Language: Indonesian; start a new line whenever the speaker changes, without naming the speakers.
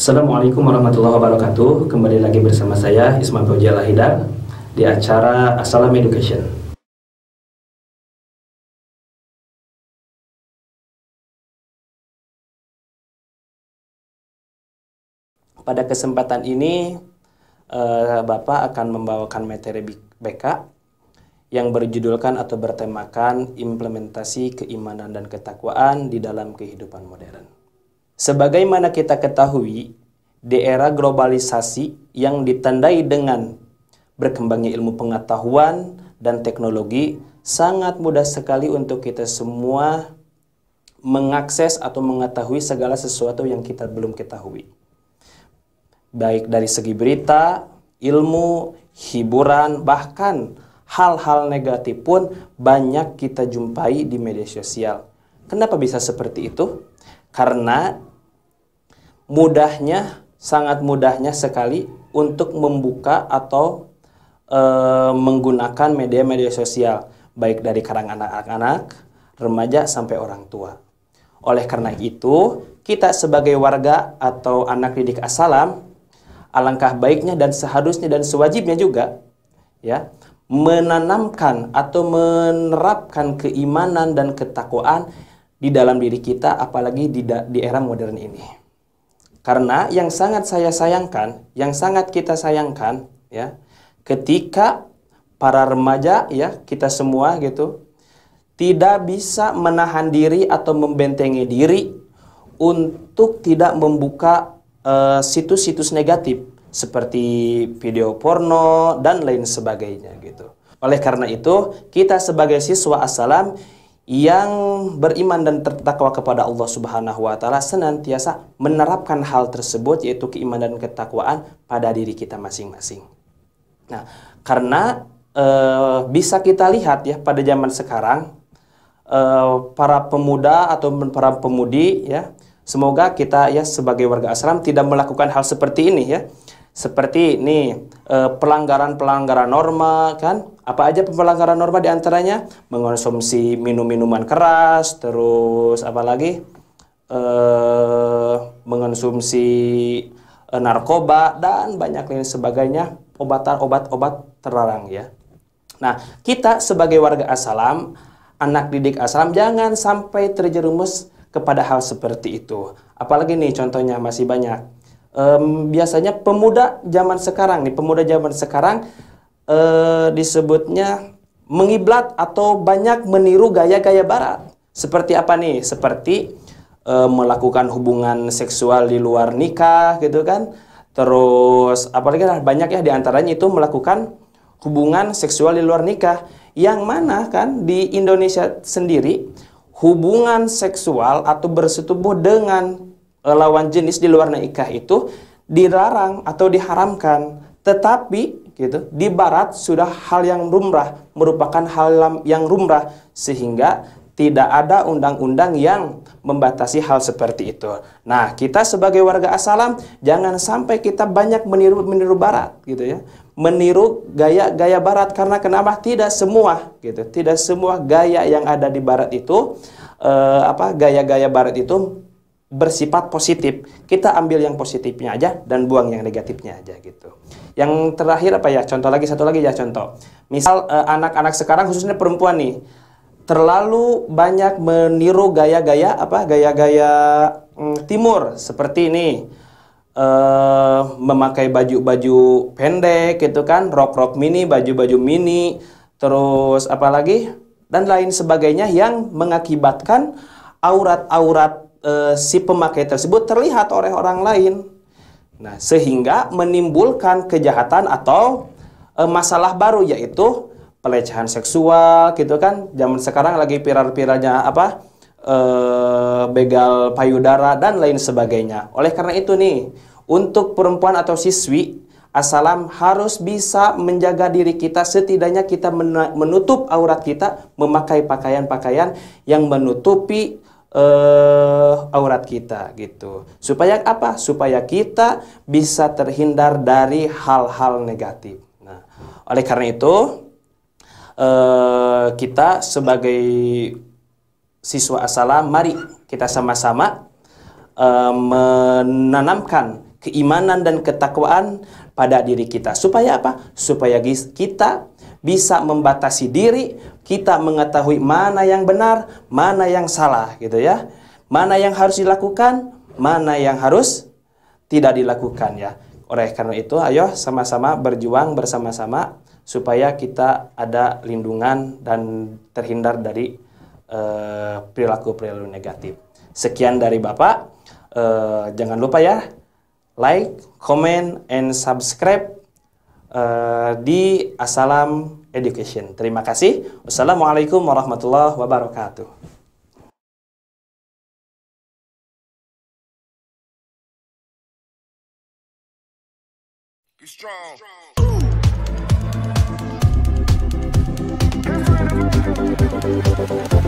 Assalamualaikum warahmatullahi wabarakatuh. Kembali lagi bersama saya Ismail Fauzi Lahidar di acara Assalam Education. Pada kesempatan ini eh, Bapak akan membawakan materi BK yang berjudulkan atau bertemakan implementasi keimanan dan ketakwaan di dalam kehidupan modern. Sebagaimana kita ketahui, di era globalisasi yang ditandai dengan berkembangnya ilmu pengetahuan dan teknologi, sangat mudah sekali untuk kita semua mengakses atau mengetahui segala sesuatu yang kita belum ketahui. Baik dari segi berita, ilmu, hiburan, bahkan hal-hal negatif pun banyak kita jumpai di media sosial. Kenapa bisa seperti itu? Karena mudahnya sangat mudahnya sekali untuk membuka atau e, menggunakan media-media sosial baik dari kalangan anak-anak, remaja sampai orang tua. Oleh karena itu, kita sebagai warga atau anak didik asalam alangkah baiknya dan seharusnya dan sewajibnya juga ya menanamkan atau menerapkan keimanan dan ketakwaan di dalam diri kita apalagi di, di era modern ini. Karena yang sangat saya sayangkan, yang sangat kita sayangkan ya, ketika para remaja ya, kita semua gitu tidak bisa menahan diri atau membentengi diri untuk tidak membuka eh, situs-situs uh, negatif seperti video porno dan lain sebagainya gitu. Oleh karena itu, kita sebagai siswa asalam yang beriman dan tertakwa kepada Allah Subhanahu wa taala senantiasa menerapkan hal tersebut yaitu keimanan dan ketakwaan pada diri kita masing-masing. Nah, karena e, bisa kita lihat ya pada zaman sekarang e, para pemuda atau para pemudi ya semoga kita ya sebagai warga asram tidak melakukan hal seperti ini ya seperti ini eh, pelanggaran-pelanggaran norma kan apa aja pelanggaran norma diantaranya mengonsumsi minum-minuman keras terus apa lagi eh, mengonsumsi e, narkoba dan banyak lain sebagainya obat obat-obat terlarang ya nah kita sebagai warga asalam anak didik asalam jangan sampai terjerumus kepada hal seperti itu apalagi nih contohnya masih banyak um, biasanya pemuda zaman sekarang nih, pemuda zaman sekarang uh, disebutnya mengiblat atau banyak meniru gaya-gaya barat. Seperti apa nih? Seperti uh, melakukan hubungan seksual di luar nikah gitu kan. Terus apalagi lah banyak ya diantaranya itu melakukan hubungan seksual di luar nikah yang mana kan di Indonesia sendiri hubungan seksual atau bersetubuh dengan Eh, lawan jenis di luar nikah itu dilarang atau diharamkan. Tetapi gitu, di barat sudah hal yang rumrah merupakan hal yang rumrah sehingga tidak ada undang-undang yang membatasi hal seperti itu. Nah, kita sebagai warga asalam jangan sampai kita banyak meniru meniru barat gitu ya. Meniru gaya-gaya barat karena kenapa tidak semua gitu. Tidak semua gaya yang ada di barat itu eh, apa gaya-gaya barat itu bersifat positif. Kita ambil yang positifnya aja dan buang yang negatifnya aja gitu. Yang terakhir apa ya? Contoh lagi satu lagi ya contoh. Misal eh, anak-anak eh, sekarang khususnya perempuan nih terlalu banyak meniru gaya-gaya apa gaya-gaya mm, timur seperti ini. Eh, memakai baju-baju pendek gitu kan, rok-rok mini, baju-baju mini, terus apalagi dan lain sebagainya yang mengakibatkan aurat-aurat Eh, si pemakai tersebut terlihat oleh orang lain. Nah, sehingga menimbulkan kejahatan atau e, masalah baru yaitu pelecehan seksual gitu kan. Zaman sekarang lagi viral-viralnya apa? E, begal payudara dan lain sebagainya. Oleh karena itu nih, untuk perempuan atau siswi Assalam harus bisa menjaga diri kita setidaknya kita menutup aurat kita memakai pakaian-pakaian yang menutupi uh, aurat kita gitu. Supaya apa? Supaya kita bisa terhindar dari hal-hal negatif. Nah, oleh karena itu uh, kita sebagai siswa asala mari kita sama-sama uh, menanamkan keimanan dan ketakwaan pada diri kita. Supaya apa? Supaya kita bisa membatasi diri, kita mengetahui mana yang benar, mana yang salah gitu ya. Mana yang harus dilakukan, mana yang harus tidak dilakukan ya. Oleh karena itu, ayo sama-sama berjuang bersama-sama supaya kita ada lindungan dan terhindar dari eh, perilaku-perilaku negatif. Sekian dari Bapak. Uh, jangan lupa ya like, comment, and subscribe uh, di Asalam Education. Terima kasih. Wassalamualaikum warahmatullahi wabarakatuh. strong. strong.